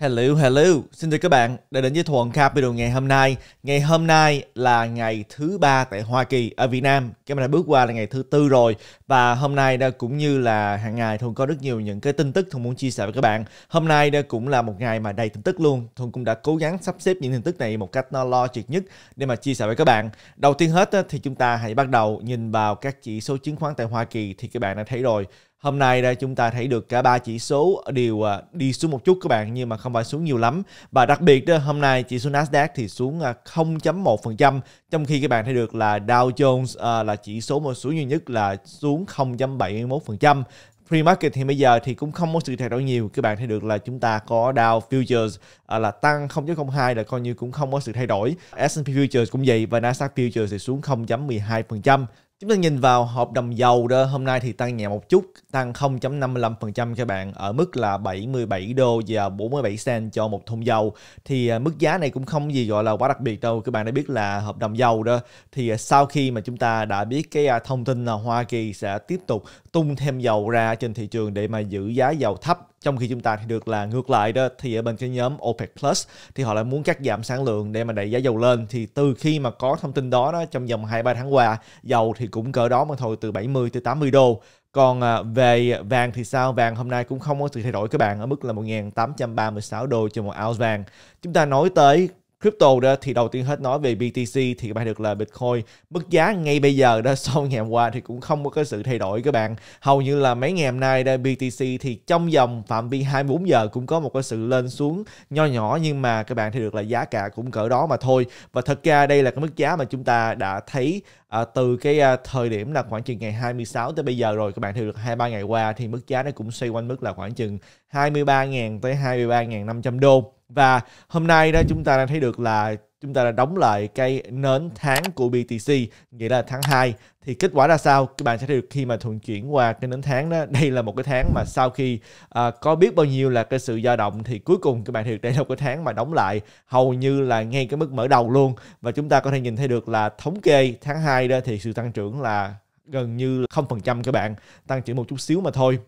Hello, hello, xin chào các bạn đã đến với Thuận Capital ngày hôm nay. Ngày hôm nay là ngày thứ ba tại Hoa Kỳ, ở Việt Nam. Các bạn đã bước qua là ngày thứ tư rồi và hôm nay đã cũng như là hàng ngày Thuận có rất nhiều những cái tin tức Thuận muốn chia sẻ với các bạn. Hôm nay đã cũng là một ngày mà đầy tin tức luôn. Thuận cũng đã cố gắng sắp xếp những tin tức này một cách nó lo logic nhất để mà chia sẻ với các bạn. Đầu tiên hết thì chúng ta hãy bắt đầu nhìn vào các chỉ số chứng khoán tại Hoa Kỳ thì các bạn đã thấy rồi Hôm nay đây chúng ta thấy được cả ba chỉ số đều à, đi xuống một chút các bạn nhưng mà không phải xuống nhiều lắm. Và đặc biệt đó, hôm nay chỉ số Nasdaq thì xuống 0.1% à, trong khi các bạn thấy được là Dow Jones à, là chỉ số mà xuống nhiều nhất là xuống 0.71%. Pre-market thì bây giờ thì cũng không có sự thay đổi nhiều. Các bạn thấy được là chúng ta có Dow Futures là tăng 0.02 là coi như cũng không có sự thay đổi. S&P Futures cũng vậy và Nasdaq Futures thì xuống 0.12%. Chúng ta nhìn vào hợp đồng dầu đó, hôm nay thì tăng nhẹ một chút, tăng 0.55% các bạn ở mức là 77 đô và 47 cent cho một thùng dầu. Thì à, mức giá này cũng không gì gọi là quá đặc biệt đâu. Các bạn đã biết là hợp đồng dầu đó thì à, sau khi mà chúng ta đã biết cái à, thông tin là Hoa Kỳ sẽ tiếp tục tung thêm dầu ra trên thị trường để mà giữ giá dầu thấp trong khi chúng ta thì được là ngược lại đó thì ở bên cái nhóm OPEC Plus thì họ lại muốn cắt giảm sản lượng để mà đẩy giá dầu lên thì từ khi mà có thông tin đó đó trong vòng 2 3 tháng qua dầu thì cũng cỡ đó mà thôi từ 70 tới 80 đô. Còn à, về vàng thì sao? Vàng hôm nay cũng không có sự thay đổi các bạn ở mức là 1.836 đô cho một ounce vàng. Chúng ta nói tới crypto đó thì đầu tiên hết nói về BTC thì các bạn được là Bitcoin mức giá ngay bây giờ đó sau ngày hôm qua thì cũng không có cái sự thay đổi các bạn hầu như là mấy ngày hôm nay đây BTC thì trong vòng phạm vi 24 giờ cũng có một cái sự lên xuống nho nhỏ nhưng mà các bạn thì được là giá cả cũng cỡ đó mà thôi và thật ra đây là cái mức giá mà chúng ta đã thấy à, từ cái à, thời điểm là khoảng chừng ngày 26 tới bây giờ rồi các bạn thì được hai ba ngày qua thì mức giá nó cũng xoay quanh mức là khoảng chừng 23.000 tới 23.500 đô và hôm nay đó chúng ta đang thấy được là chúng ta đã đóng lại cái nến tháng của BTC nghĩa là tháng 2 thì kết quả ra sao các bạn sẽ thấy được khi mà thuận chuyển qua cái nến tháng đó đây là một cái tháng mà sau khi à, có biết bao nhiêu là cái sự dao động thì cuối cùng các bạn thấy được đây là một cái tháng mà đóng lại hầu như là ngay cái mức mở đầu luôn và chúng ta có thể nhìn thấy được là thống kê tháng 2 đó thì sự tăng trưởng là gần như không phần trăm các bạn tăng chỉ một chút xíu mà thôi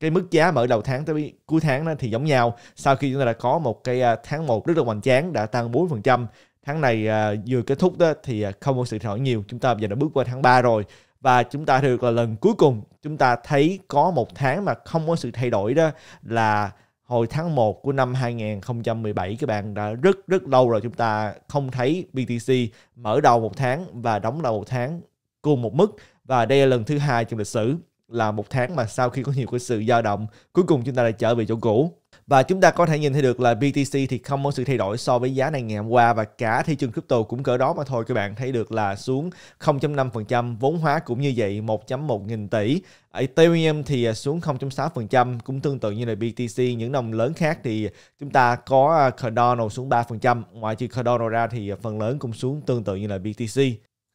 cái mức giá mở đầu tháng tới cuối tháng đó thì giống nhau sau khi chúng ta đã có một cái à, tháng 1 rất là hoành tráng đã tăng 4% tháng này à, vừa kết thúc đó thì à, không có sự thay đổi nhiều chúng ta giờ đã bước qua tháng 3 rồi và chúng ta được là lần cuối cùng chúng ta thấy có một tháng mà không có sự thay đổi đó là hồi tháng 1 của năm 2017 các bạn đã rất rất lâu rồi chúng ta không thấy BTC mở đầu một tháng và đóng đầu một tháng cùng một mức và đây là lần thứ hai trong lịch sử là một tháng mà sau khi có nhiều cái sự dao động cuối cùng chúng ta lại trở về chỗ cũ và chúng ta có thể nhìn thấy được là BTC thì không có sự thay đổi so với giá này ngày hôm qua và cả thị trường crypto cũng cỡ đó mà thôi các bạn thấy được là xuống 0.5% vốn hóa cũng như vậy 1.1 nghìn tỷ Ethereum thì à, xuống 0.6% cũng tương tự như là BTC những đồng lớn khác thì chúng ta có à, Cardano xuống 3% ngoài trừ Cardano ra thì à, phần lớn cũng xuống tương tự như là BTC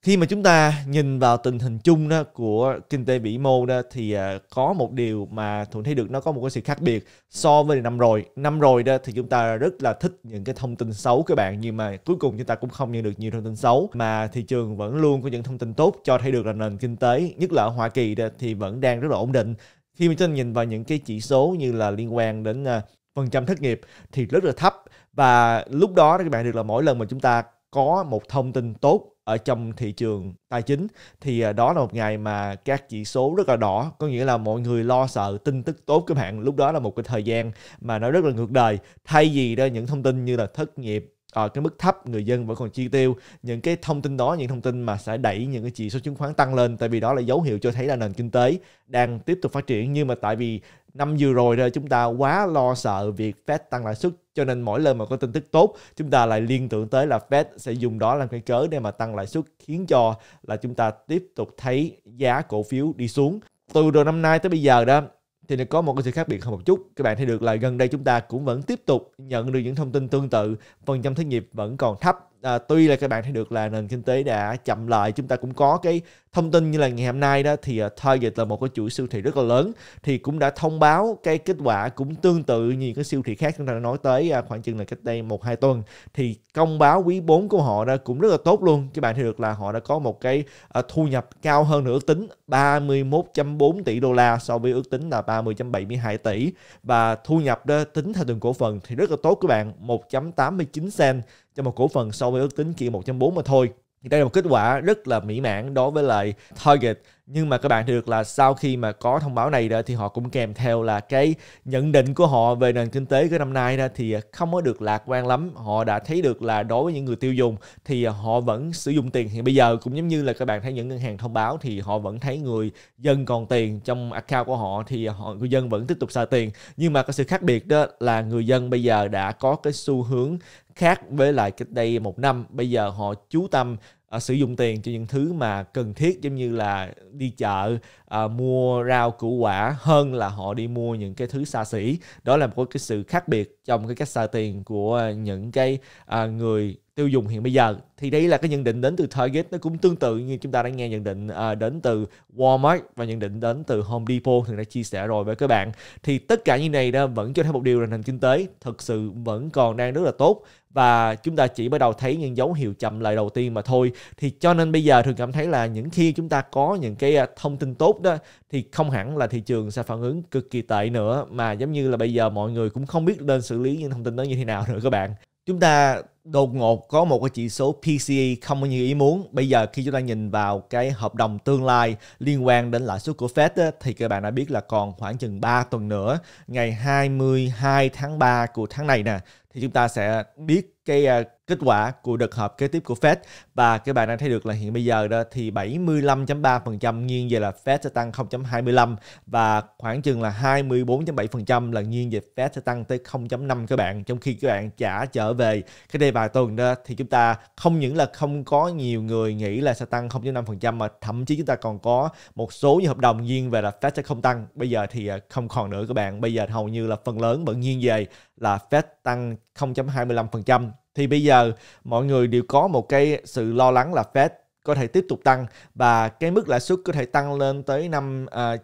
khi mà chúng ta nhìn vào tình hình chung đó của kinh tế vĩ mô đó thì à, có một điều mà thuận thấy được nó có một cái sự khác biệt so với năm rồi năm rồi đó thì chúng ta rất là thích những cái thông tin xấu các bạn nhưng mà cuối cùng chúng ta cũng không nhận được nhiều thông tin xấu mà thị trường vẫn luôn có những thông tin tốt cho thấy được là nền kinh tế nhất là ở hoa kỳ đó thì vẫn đang rất là ổn định khi mà chúng ta nhìn vào những cái chỉ số như là liên quan đến à, phần trăm thất nghiệp thì rất là thấp và lúc đó các bạn được là mỗi lần mà chúng ta có một thông tin tốt ở trong thị trường tài chính thì à, đó là một ngày mà các chỉ số rất là đỏ có nghĩa là mọi người lo sợ tin tức tốt các bạn lúc đó là một cái thời gian mà nó rất là ngược đời thay vì ra những thông tin như là thất nghiệp ở ờ, cái mức thấp người dân vẫn còn chi tiêu những cái thông tin đó những thông tin mà sẽ đẩy những cái chỉ số chứng khoán tăng lên tại vì đó là dấu hiệu cho thấy là nền kinh tế đang tiếp tục phát triển nhưng mà tại vì năm vừa rồi rồi chúng ta quá lo sợ việc Fed tăng lãi suất cho nên mỗi lần mà có tin tức tốt chúng ta lại liên tưởng tới là Fed sẽ dùng đó làm cái cớ để mà tăng lãi suất khiến cho là chúng ta tiếp tục thấy giá cổ phiếu đi xuống từ đầu năm nay tới bây giờ đó thì nó có một cái sự khác biệt hơn một chút các bạn thấy được là gần đây chúng ta cũng vẫn tiếp tục nhận được những thông tin tương tự phần trăm thất nghiệp vẫn còn thấp à, tuy là các bạn thấy được là nền kinh tế đã chậm lại chúng ta cũng có cái thông tin như là ngày hôm nay đó thì uh, Target là một cái chuỗi siêu thị rất là lớn thì cũng đã thông báo cái kết quả cũng tương tự như cái siêu thị khác chúng ta đã nói tới uh, khoảng chừng là cách đây một hai tuần thì công báo quý 4 của họ đó cũng rất là tốt luôn các bạn thấy được là họ đã có một cái uh, thu nhập cao hơn nữa ước tính 31.4 tỷ đô la so với ước tính là 30.72 tỷ và thu nhập đó tính theo từng cổ phần thì rất là tốt các bạn 1.89 cent cho một cổ phần so với ước tính kia 1.4 mà thôi thì đây là một kết quả rất là mỹ mãn đối với lại target nhưng mà các bạn được là sau khi mà có thông báo này đó thì họ cũng kèm theo là cái nhận định của họ về nền kinh tế cái năm nay đó thì không có được lạc quan lắm họ đã thấy được là đối với những người tiêu dùng thì họ vẫn sử dụng tiền hiện bây giờ cũng giống như là các bạn thấy những ngân hàng thông báo thì họ vẫn thấy người dân còn tiền trong account của họ thì họ người dân vẫn tiếp tục xài tiền nhưng mà cái sự khác biệt đó là người dân bây giờ đã có cái xu hướng khác với lại cách đây một năm bây giờ họ chú tâm uh, sử dụng tiền cho những thứ mà cần thiết giống như là đi chợ uh, mua rau củ quả hơn là họ đi mua những cái thứ xa xỉ đó là một cái sự khác biệt trong cái cách xài tiền của những cái uh, người tiêu dùng hiện bây giờ thì đấy là cái nhận định đến từ Target nó cũng tương tự như chúng ta đã nghe nhận định uh, đến từ Walmart và nhận định đến từ Home Depot thì đã chia sẻ rồi với các bạn thì tất cả như này đó vẫn cho thấy một điều là nền kinh tế thực sự vẫn còn đang rất là tốt và chúng ta chỉ bắt đầu thấy những dấu hiệu chậm lại đầu tiên mà thôi thì cho nên bây giờ thường cảm thấy là những khi chúng ta có những cái à, thông tin tốt đó thì không hẳn là thị trường sẽ phản ứng cực kỳ tệ nữa mà giống như là bây giờ mọi người cũng không biết nên xử lý những thông tin đó như thế nào nữa các bạn chúng ta đột ngột có một cái chỉ số PCE không có như ý muốn. Bây giờ khi chúng ta nhìn vào cái hợp đồng tương lai liên quan đến lãi suất của Fed thì các bạn đã biết là còn khoảng chừng 3 tuần nữa, ngày 22 tháng 3 của tháng này nè thì chúng ta sẽ biết cái à, kết quả của đợt họp kế tiếp của Fed và các bạn đang thấy được là hiện bây giờ đó thì 75.3% nghiêng về là Fed sẽ tăng 0.25 và khoảng chừng là 24.7% là nghiêng về Fed sẽ tăng tới 0.5 các bạn trong khi các bạn trả trở về cái đây vài tuần đó thì chúng ta không những là không có nhiều người nghĩ là sẽ tăng 0.5% mà thậm chí chúng ta còn có một số những hợp đồng nghiêng về là Fed sẽ không tăng bây giờ thì à, không còn nữa các bạn bây giờ hầu như là phần lớn vẫn nghiêng về là Fed tăng 0.25% thì bây giờ mọi người đều có một cái sự lo lắng là Fed có thể tiếp tục tăng và cái mức lãi suất có thể tăng lên tới 5.0 à,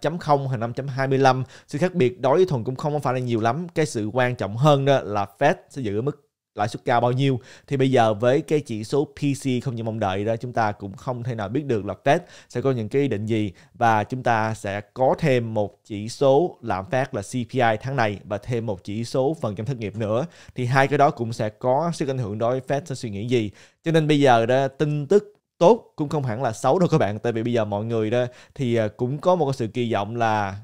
hay 5.25. Sự khác biệt đối với thuần cũng không phải là nhiều lắm. Cái sự quan trọng hơn đó là Fed sẽ giữ ở mức lãi suất cao bao nhiêu thì bây giờ với cái chỉ số PC không như mong đợi đó chúng ta cũng không thể nào biết được là Fed sẽ có những cái ý định gì và chúng ta sẽ có thêm một chỉ số lạm phát là CPI tháng này và thêm một chỉ số phần trăm thất nghiệp nữa thì hai cái đó cũng sẽ có sức ảnh hưởng đối với Fed sẽ suy nghĩ gì cho nên bây giờ đó tin tức tốt cũng không hẳn là xấu đâu các bạn tại vì bây giờ mọi người đó thì ờ, cũng có một cái sự kỳ vọng là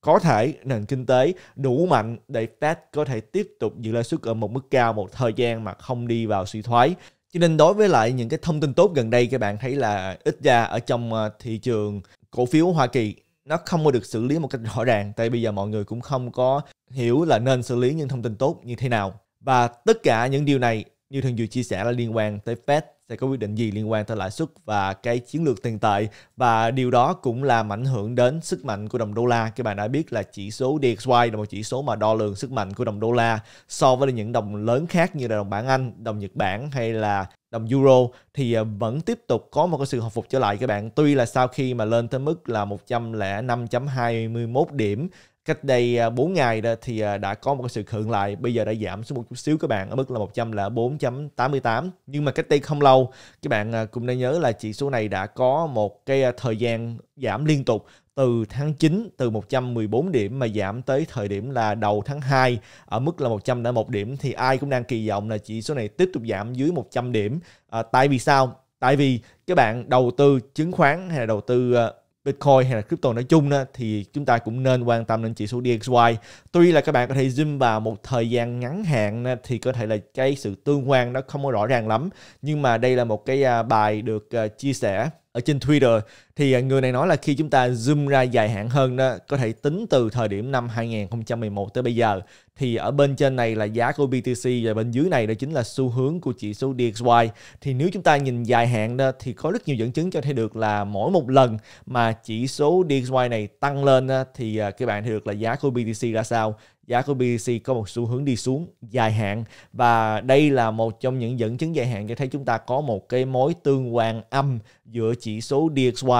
có thể nền kinh tế đủ mạnh để Fed có thể tiếp tục giữ lãi suất ở một mức cao một thời gian mà không đi vào suy thoái. Cho nên đối với lại những cái thông tin tốt gần đây các bạn thấy là ít ra ở trong ờ, thị trường cổ phiếu Hoa Kỳ nó không có được xử lý một cách rõ ràng tại bây giờ mọi người cũng không có hiểu là nên xử lý những thông tin tốt như thế nào. Và tất cả những điều này như thường dự chia sẻ là liên quan tới Fed sẽ có quyết định gì liên quan tới lãi suất và cái chiến lược tiền tệ và điều đó cũng làm ảnh hưởng đến sức mạnh của đồng đô la. Các bạn đã biết là chỉ số DXY là một chỉ số mà đo lường sức mạnh của đồng đô la so với những đồng lớn khác như là đồng bảng Anh, đồng Nhật Bản hay là đồng euro thì à, vẫn tiếp tục có một cái sự hồi phục trở lại các bạn. Tuy là sau khi mà lên tới mức là 105.21 điểm cách đây 4 à, ngày đó thì à, đã có một sự khựng lại bây giờ đã giảm xuống một chút xíu các bạn ở mức là 100 là 4.88 nhưng mà cách đây không lâu các bạn à, cũng nên nhớ là chỉ số này đã có một cái thời gian giảm liên tục từ tháng 9 từ 114 điểm mà giảm tới thời điểm là đầu tháng 2 ở mức là 101 điểm thì ai cũng đang kỳ vọng là chỉ số này tiếp tục giảm dưới 100 điểm à, tại vì sao tại vì các bạn đầu tư chứng khoán hay là đầu tư Bitcoin hay là crypto nói chung đó, thì chúng ta cũng nên quan tâm đến chỉ số DXY. Tuy là các bạn có thể zoom vào một thời gian ngắn hạn thì có thể là cái sự tương quan nó không có rõ ràng lắm nhưng mà đây là một cái à, bài được à, chia sẻ ở trên Twitter thì à, người này nói là khi chúng ta zoom ra dài hạn hơn đó có thể tính từ thời điểm năm 2011 tới bây giờ thì ở bên trên này là giá của BTC và bên dưới này đó chính là xu hướng của chỉ số DXY thì nếu chúng ta nhìn dài hạn đó thì có rất nhiều dẫn chứng cho thấy được là mỗi một lần mà chỉ số DXY này tăng lên đó, thì à, các bạn thấy được là giá của BTC ra sao giá của BTC có một xu hướng đi xuống dài hạn và đây là một trong những dẫn chứng dài hạn cho thấy chúng ta có một cái mối tương quan âm giữa chỉ số DXY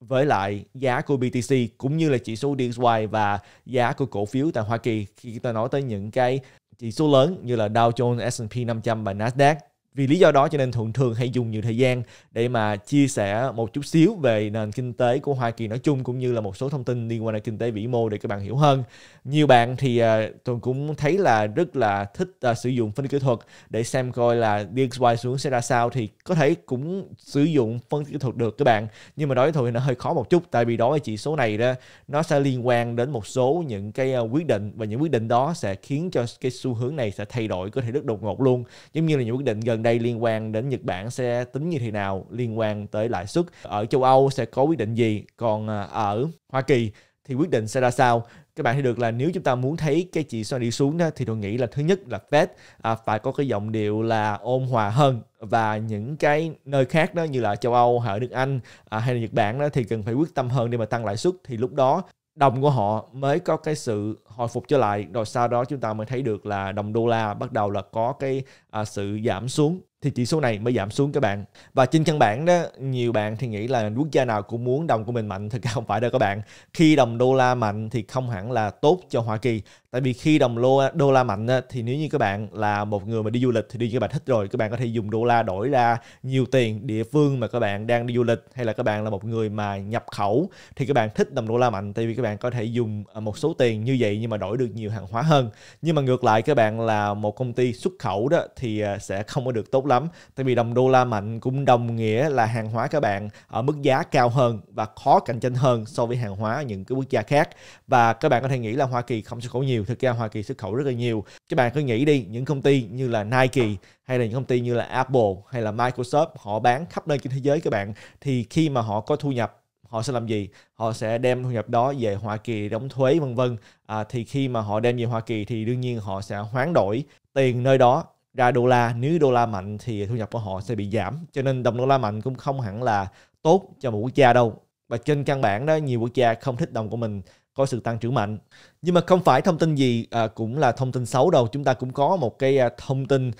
với lại giá của BTC cũng như là chỉ số DXY và giá của cổ phiếu tại Hoa Kỳ khi chúng ta nói tới những cái chỉ số lớn như là Dow Jones, S&P 500 và Nasdaq vì lý do đó cho nên thường thường hay dùng nhiều thời gian để mà chia sẻ một chút xíu về nền kinh tế của Hoa Kỳ nói chung cũng như là một số thông tin liên quan đến kinh tế vĩ mô để các bạn hiểu hơn. Nhiều bạn thì uh, tôi cũng thấy là rất là thích à, sử dụng phân tích kỹ thuật để xem coi là DXY xuống sẽ ra sao thì có thể cũng sử dụng phân tích kỹ thuật được các bạn. Nhưng mà đối thôi nó hơi khó một chút tại vì đối với chỉ số này đó nó sẽ liên quan đến một số những cái à, quyết định và những quyết định đó sẽ khiến cho cái xu hướng này sẽ thay đổi có thể rất đột ngột luôn giống như là những quyết định gần đây liên quan đến Nhật Bản sẽ tính như thế nào liên quan tới lãi suất ở châu Âu sẽ có quyết định gì còn à, ở Hoa Kỳ thì quyết định sẽ ra sao các bạn thấy được là nếu chúng ta muốn thấy cái chỉ số đi xuống đó, thì tôi nghĩ là thứ nhất là Fed à, phải có cái giọng điệu là ôn hòa hơn và những cái nơi khác đó như là châu Âu, hay ở nước Anh à, hay là Nhật Bản đó thì cần phải quyết tâm hơn để mà tăng lãi suất thì lúc đó đồng của họ mới có cái sự hồi phục trở lại rồi sau đó chúng ta mới thấy được là đồng đô la bắt đầu là có cái à, sự giảm xuống thì chỉ số này mới giảm xuống các bạn và trên căn bản đó nhiều bạn thì nghĩ là quốc gia nào cũng muốn đồng của mình mạnh thực ra không phải đâu các bạn khi đồng đô la mạnh thì không hẳn là tốt cho Hoa Kỳ tại vì khi đồng đô, đô la mạnh đó, thì nếu như các bạn là một người mà đi du lịch thì đi các bạn thích rồi các bạn có thể dùng đô la đổi ra nhiều tiền địa phương mà các bạn đang đi du lịch hay là các bạn là một người mà nhập khẩu thì các bạn thích đồng đô la mạnh tại vì các bạn có thể dùng à, một số tiền như vậy nhưng mà đổi được nhiều hàng hóa hơn nhưng mà ngược lại các bạn là một công ty xuất khẩu đó thì à, sẽ không có được tốt lắm tại vì đồng đô la mạnh cũng đồng nghĩa là hàng hóa các bạn ở mức giá cao hơn và khó cạnh tranh hơn so với hàng hóa ở những cái quốc gia khác và các bạn có thể nghĩ là Hoa Kỳ không xuất khẩu nhiều thực ra Hoa Kỳ xuất khẩu rất là nhiều các bạn cứ nghĩ đi những công ty như là Nike hay là những công ty như là Apple hay là Microsoft họ bán khắp nơi trên thế giới các bạn thì khi mà họ có thu nhập họ sẽ làm gì họ sẽ đem thu nhập đó về Hoa Kỳ đóng thuế vân vân à, thì khi mà họ đem về Hoa Kỳ thì đương nhiên họ sẽ hoán đổi tiền nơi đó ra đô la nếu đô la mạnh thì thu nhập của họ sẽ bị giảm cho nên đồng đô la mạnh cũng không hẳn là tốt cho một quốc gia đâu và trên căn bản đó nhiều quốc gia không thích đồng của mình có sự tăng trưởng mạnh nhưng mà không phải thông tin gì à, cũng là thông tin xấu đâu chúng ta cũng có một cái à, thông tin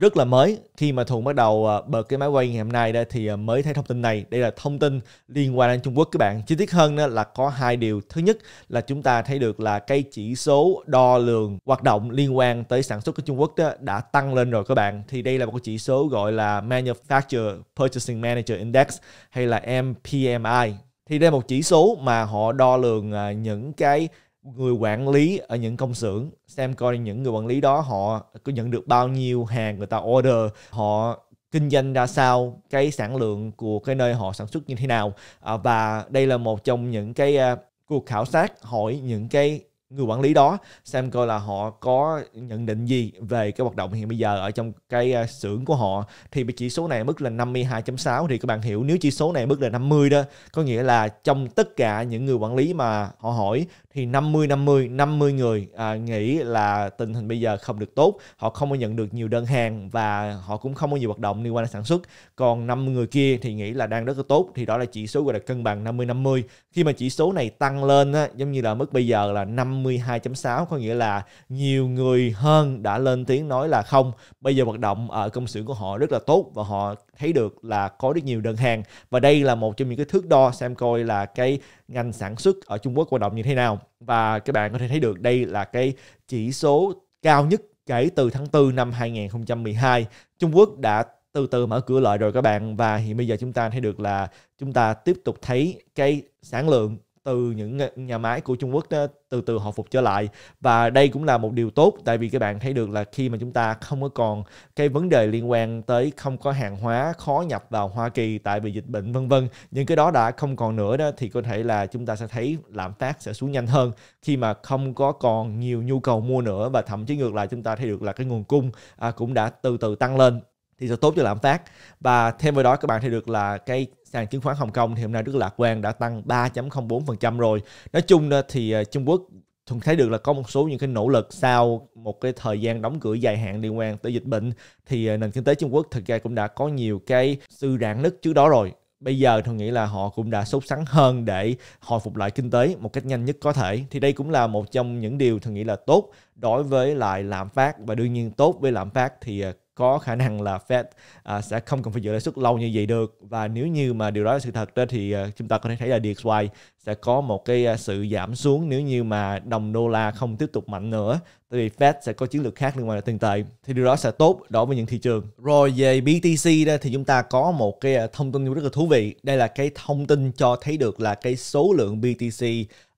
rất là mới khi mà thuận bắt đầu à, bật cái máy quay ngày hôm nay đây thì à, mới thấy thông tin này đây là thông tin liên quan đến trung quốc các bạn chi tiết hơn đó là có hai điều thứ nhất là chúng ta thấy được là cái chỉ số đo lường hoạt động liên quan tới sản xuất của trung quốc đó đã tăng lên rồi các bạn thì đây là một cái chỉ số gọi là manufacturer purchasing manager index hay là mpmi thì đây là một chỉ số mà họ đo lường à, những cái người quản lý ở những công xưởng xem coi những người quản lý đó họ có nhận được bao nhiêu hàng người ta order họ kinh doanh ra sao cái sản lượng của cái nơi họ sản xuất như thế nào à, và đây là một trong những cái à, cuộc khảo sát hỏi những cái người quản lý đó xem coi là họ có nhận định gì về cái hoạt động hiện bây giờ ở trong cái à, xưởng của họ thì cái chỉ số này mức là 52.6 thì các bạn hiểu nếu chỉ số này mức là 50 đó có nghĩa là trong tất cả những người quản lý mà họ hỏi thì 50 50 50 người à, nghĩ là tình hình bây giờ không được tốt họ không có nhận được nhiều đơn hàng và họ cũng không có nhiều hoạt động liên quan đến sản xuất còn 5 người kia thì nghĩ là đang rất là tốt thì đó là chỉ số gọi là cân bằng 50 50 khi mà chỉ số này tăng lên á, giống như là mức bây giờ là 50 52.6 có nghĩa là nhiều người hơn đã lên tiếng nói là không bây giờ hoạt động ở công xưởng của họ rất là tốt và họ thấy được là có rất nhiều đơn hàng và đây là một trong những cái thước đo xem coi là cái ngành sản xuất ở Trung Quốc hoạt động như thế nào và các bạn có thể thấy được đây là cái chỉ số cao nhất kể từ tháng 4 năm 2012 Trung Quốc đã từ từ mở cửa lại rồi các bạn và hiện bây giờ chúng ta thấy được là chúng ta tiếp tục thấy cái sản lượng từ những nhà máy của Trung Quốc đó, từ từ họ phục trở lại và đây cũng là một điều tốt tại vì các bạn thấy được là khi mà chúng ta không có còn cái vấn đề liên quan tới không có hàng hóa khó nhập vào Hoa Kỳ tại vì dịch bệnh vân vân nhưng cái đó đã không còn nữa đó thì có thể là chúng ta sẽ thấy lạm phát sẽ xuống nhanh hơn khi mà không có còn nhiều nhu cầu mua nữa và thậm chí ngược lại chúng ta thấy được là cái nguồn cung à, cũng đã từ từ tăng lên thì sẽ tốt cho lạm phát và thêm vào đó các bạn thấy được là cái sàn chứng khoán Hồng Kông thì hôm nay rất lạc quan đã tăng 3.04% rồi nói chung thì ờ, Trung Quốc thường thấy được là có một số những cái nỗ lực sau một cái thời gian đóng cửa dài hạn liên quan tới dịch bệnh thì ờ, nền kinh tế Trung Quốc thực ra cũng đã có nhiều cái sự rạn nứt trước đó rồi bây giờ tôi nghĩ là họ cũng đã sốt sắng hơn để hồi phục lại kinh tế một cách nhanh nhất có thể thì đây cũng là một trong những điều tôi nghĩ là tốt đối với lại lạm phát và đương nhiên tốt với lạm phát thì ờ, có khả năng là Fed à, sẽ không cần phải giữ lãi suất lâu như vậy được và nếu như mà điều đó là sự thật đó thì à, chúng ta có thể thấy là DXY sẽ có một cái à, sự giảm xuống nếu như mà đồng đô la không tiếp tục mạnh nữa tại vì Fed sẽ có chiến lược khác liên quan đến tiền tệ thì điều đó sẽ tốt đối với những thị trường rồi về BTC đó thì chúng ta có một cái à, thông tin rất là thú vị đây là cái thông tin cho thấy được là cái số lượng BTC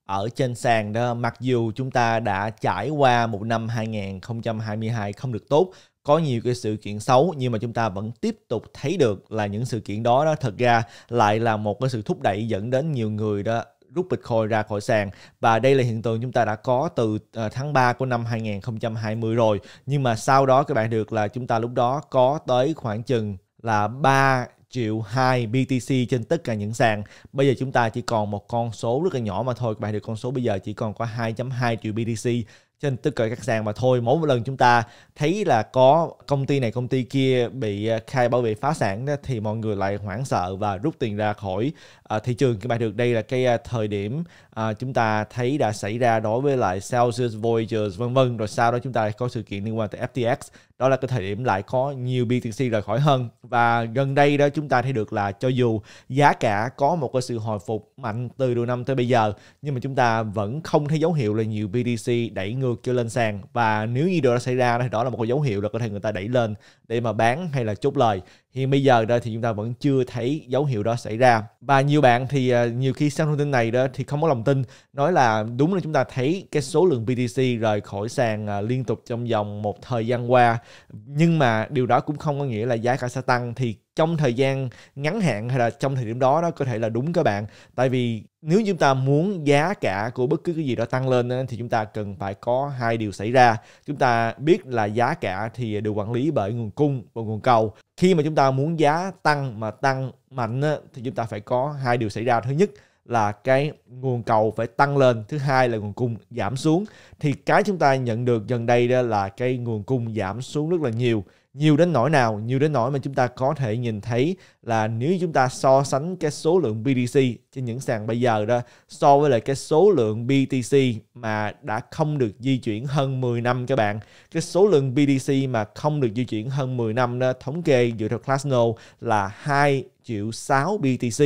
ở trên sàn đó mặc dù chúng ta đã trải qua một năm 2022 không được tốt có nhiều cái sự kiện xấu nhưng mà chúng ta vẫn tiếp tục thấy được là những sự kiện đó đó thật ra lại là một cái sự thúc đẩy dẫn đến nhiều người đó rút Bitcoin ra khỏi sàn và đây là hiện tượng chúng ta đã có từ ờ, tháng 3 của năm 2020 rồi nhưng mà sau đó các bạn được là chúng ta lúc đó có tới khoảng chừng là 3 triệu 2 BTC trên tất cả những sàn. Bây giờ chúng ta chỉ còn một con số rất là nhỏ mà thôi. Các bạn được con số bây giờ chỉ còn có 2.2 triệu BTC cho nên tôi cởi các sàn mà thôi mỗi một lần chúng ta thấy là có công ty này công ty kia bị à, khai bảo bị phá sản đó, thì mọi người lại hoảng sợ và rút tiền ra khỏi uh, thị trường cái bài được đây là cái uh, thời điểm à, chúng ta thấy đã xảy ra đối với lại Celsius, Voyager vân vân rồi sau đó chúng ta có sự kiện liên quan tới FTX đó là cái thời điểm lại có nhiều BTC rời khỏi hơn và gần đây đó chúng ta thấy được là cho dù giá cả có một cái sự hồi phục mạnh từ đầu năm tới bây giờ nhưng mà chúng ta vẫn không thấy dấu hiệu là nhiều BTC đẩy ngược cho lên sàn và nếu như điều đó xảy ra thì đó là một cái dấu hiệu là có thể người ta đẩy lên để mà bán hay là chốt lời Hiện bây giờ đó thì chúng ta vẫn chưa thấy dấu hiệu đó xảy ra. Và nhiều bạn thì à, nhiều khi xem thông tin này đó thì không có lòng tin, nói là đúng là chúng ta thấy cái số lượng BTC rời khỏi sàn à, liên tục trong vòng một thời gian qua. Nhưng mà điều đó cũng không có nghĩa là giá cả sẽ tăng thì trong thời gian ngắn hạn hay là trong thời điểm đó đó có thể là đúng các bạn tại vì nếu chúng ta muốn giá cả của bất cứ cái gì đó tăng lên thì chúng ta cần phải có hai điều xảy ra chúng ta biết là giá cả thì được quản lý bởi nguồn cung và nguồn cầu khi mà chúng ta muốn giá tăng mà tăng mạnh thì chúng ta phải có hai điều xảy ra thứ nhất là cái nguồn cầu phải tăng lên thứ hai là nguồn cung giảm xuống thì cái chúng ta nhận được gần đây đó là cái nguồn cung giảm xuống rất là nhiều nhiều đến nỗi nào nhiều đến nỗi mà chúng ta có thể nhìn thấy là nếu chúng ta so sánh cái số lượng BTC trên những sàn bây giờ đó so với lại cái số lượng BTC mà đã không được di chuyển hơn 10 năm các bạn cái số lượng BTC mà không được di chuyển hơn 10 năm đó thống kê dựa theo Classno là 2 triệu 6 BTC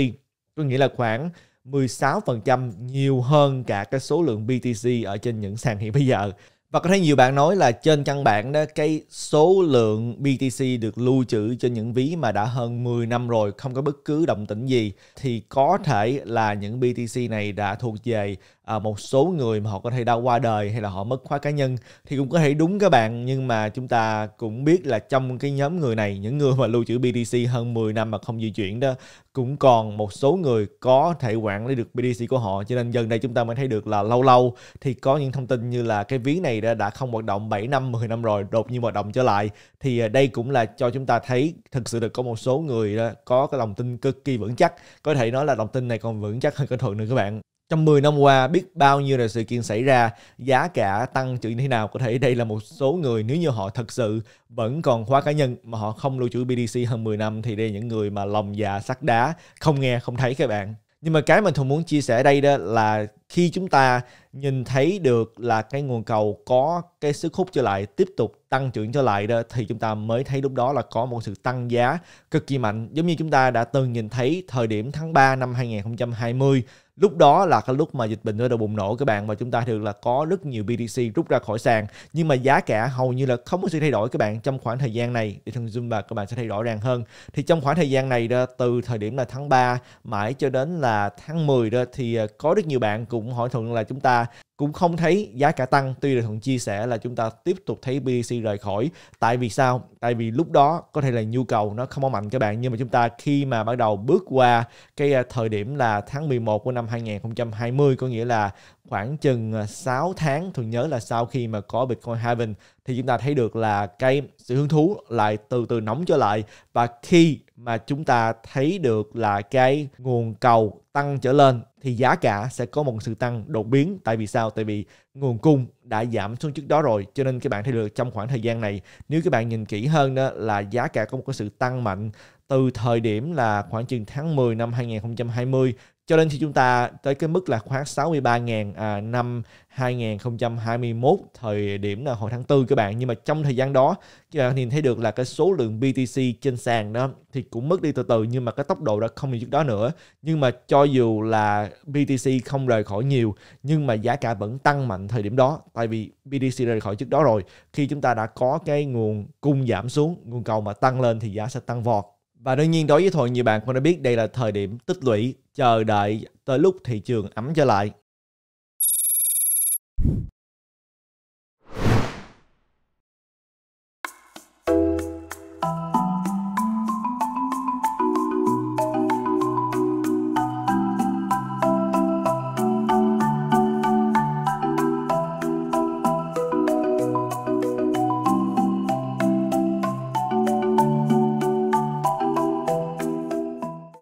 có nghĩa là khoảng 16% nhiều hơn cả cái số lượng BTC ở trên những sàn hiện bây giờ và có thấy nhiều bạn nói là trên căn bản đó cái số lượng BTC được lưu trữ trên những ví mà đã hơn 10 năm rồi không có bất cứ động tĩnh gì thì có thể là những BTC này đã thuộc về à, một số người mà họ có thể đã qua đời hay là họ mất khóa cá nhân thì cũng có thể đúng các bạn nhưng mà chúng ta cũng biết là trong cái nhóm người này những người mà lưu trữ BTC hơn 10 năm mà không di chuyển đó cũng còn một số người có thể quản lý được BTC của họ cho nên dần đây chúng ta mới thấy được là lâu lâu thì có những thông tin như là cái ví này đã, đã không hoạt động 7 năm 10 năm rồi đột nhiên hoạt động trở lại thì ờ, đây cũng là cho chúng ta thấy thực sự được có một số người đó, có cái lòng tin cực kỳ vững chắc có thể nói là lòng tin này còn vững chắc hơn cái thuận nữa các bạn trong 10 năm qua biết bao nhiêu là sự kiện xảy ra, giá cả tăng chuyện như thế nào, có thể đây là một số người nếu như họ thật sự vẫn còn khóa cá nhân mà họ không lưu trữ BDC hơn 10 năm thì đây là những người mà lòng già dạ sắt đá, không nghe không thấy các bạn. Nhưng mà cái mình thường muốn chia sẻ đây đó là khi chúng ta nhìn thấy được là cái nguồn cầu có cái sức hút trở lại, tiếp tục tăng trưởng trở lại đó thì chúng ta mới thấy lúc đó là có một sự tăng giá cực kỳ mạnh giống như chúng ta đã từng nhìn thấy thời điểm tháng 3 năm 2020 lúc đó là cái lúc mà dịch bệnh nó đã bùng nổ các bạn và chúng ta thường là có rất nhiều BTC rút ra khỏi sàn nhưng mà giá cả hầu như là không có sự thay đổi các bạn trong khoảng thời gian này thì thường và các bạn sẽ thấy rõ ràng hơn thì trong khoảng thời gian này đó từ thời điểm là tháng 3 mãi cho đến là tháng 10 đó thì ờ, có rất nhiều bạn cũng hỏi thuận là chúng ta cũng không thấy giá cả tăng tuy là thuận chia sẻ là chúng ta tiếp tục thấy BTC rời khỏi tại vì sao tại vì lúc đó có thể là nhu cầu nó không có mạnh các bạn nhưng mà chúng ta khi mà bắt đầu bước qua cái à, thời điểm là tháng 11 của năm 2020 có nghĩa là khoảng chừng 6 à, tháng thường nhớ là sau khi mà có Bitcoin Heaven thì chúng ta thấy được là cái sự hứng thú lại từ từ nóng trở lại và khi mà chúng ta thấy được là cái nguồn cầu tăng trở lên thì giá cả sẽ có một sự tăng đột biến tại vì sao tại vì nguồn cung đã giảm xuống trước đó rồi cho nên các bạn thấy được trong khoảng thời gian này nếu các bạn nhìn kỹ hơn đó là giá cả có một cái sự tăng mạnh từ thời điểm là khoảng chừng tháng 10 năm 2020 cho nên khi chúng ta tới cái mức là khoảng 63.000 à, năm 2021 thời điểm là hồi tháng 4 các bạn nhưng mà trong thời gian đó các bạn nhìn thấy được là cái số lượng BTC trên sàn đó thì cũng mất đi từ từ nhưng mà cái tốc độ đã không như trước đó nữa nhưng mà cho dù là BTC không rời khỏi nhiều nhưng mà giá cả vẫn tăng mạnh thời điểm đó tại vì BTC rời khỏi trước đó rồi khi chúng ta đã có cái nguồn cung giảm xuống nguồn cầu mà tăng lên thì giá sẽ tăng vọt và đương nhiên đối với Thuận nhiều bạn cũng đã biết đây là thời điểm tích lũy chờ đợi tới lúc thị trường ấm trở lại.